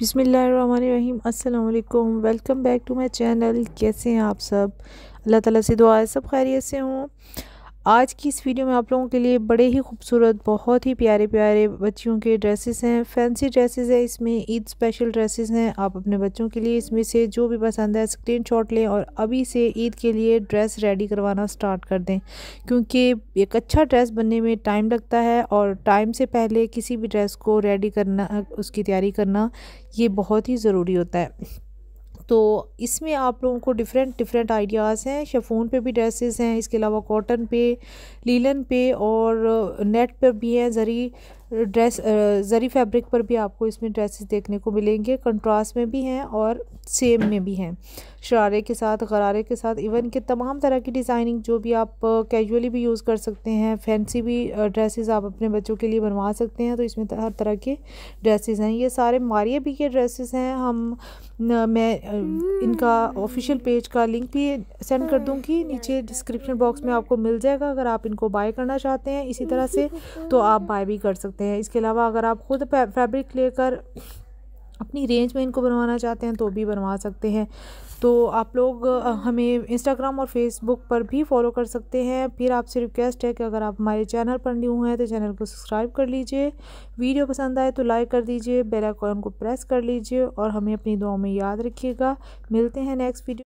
बिसमीम अल्लाम welcome back to my channel कैसे हैं आप सब अल्लाह ताला से दुआ है सब खैरियत से हों आज की इस वीडियो में आप लोगों के लिए बड़े ही खूबसूरत बहुत ही प्यारे प्यारे बच्चियों के ड्रेसेस हैं फैंसी ड्रेसेस हैं इसमें ईद स्पेशल ड्रेसेस हैं आप अपने बच्चों के लिए इसमें से जो भी पसंद है स्क्रीनशॉट लें और अभी से ईद के लिए ड्रेस रेडी करवाना स्टार्ट कर दें क्योंकि एक अच्छा ड्रेस बनने में टाइम लगता है और टाइम से पहले किसी भी ड्रेस को रेडी करना उसकी तैयारी करना ये बहुत ही ज़रूरी होता है तो इसमें आप लोगों को डिफरेंट डिफरेंट आइडियाज़ हैं शेफोन पे भी ड्रेसेस हैं इसके अलावा कॉटन पे लीलन पे और नेट पर भी हैं ज़री ड्रेस ज़री फैब्रिक पर भी आपको इसमें ड्रेसेस देखने को मिलेंगे कंट्रास्ट में भी हैं और सेम में भी हैं शरारे के साथ गरारे के साथ इवन के तमाम तरह की डिज़ाइनिंग जो भी आप कैजुअली भी यूज़ कर सकते हैं फैंसी भी ड्रेसेस आप अपने बच्चों के लिए बनवा सकते हैं तो इसमें हर तरह के ड्रेसेस हैं ये सारे मारिया भी के ड्रेसेस हैं हम मैं इनका ऑफिशियल पेज का लिंक भी सेंड कर दूँगी नीचे डिस्क्रिप्शन बॉक्स में आपको मिल जाएगा अगर आप इनको बाय करना चाहते हैं इसी तरह से तो आप बाय भी कर सकते हैं सकते हैं इसके अलावा अगर आप ख़ुद फैब्रिक लेकर अपनी रेंज में इनको बनवाना चाहते हैं तो भी बनवा सकते हैं तो आप लोग हमें इंस्टाग्राम और फेसबुक पर भी फॉलो कर सकते हैं फिर आपसे रिक्वेस्ट है कि अगर आप हमारे चैनल पर न्यू हैं तो चैनल को सब्सक्राइब कर लीजिए वीडियो पसंद आए तो लाइक कर दीजिए बेल आइकॉन को प्रेस कर लीजिए और हमें अपनी दुआ में याद रखिएगा मिलते हैं नेक्स्ट वीडियो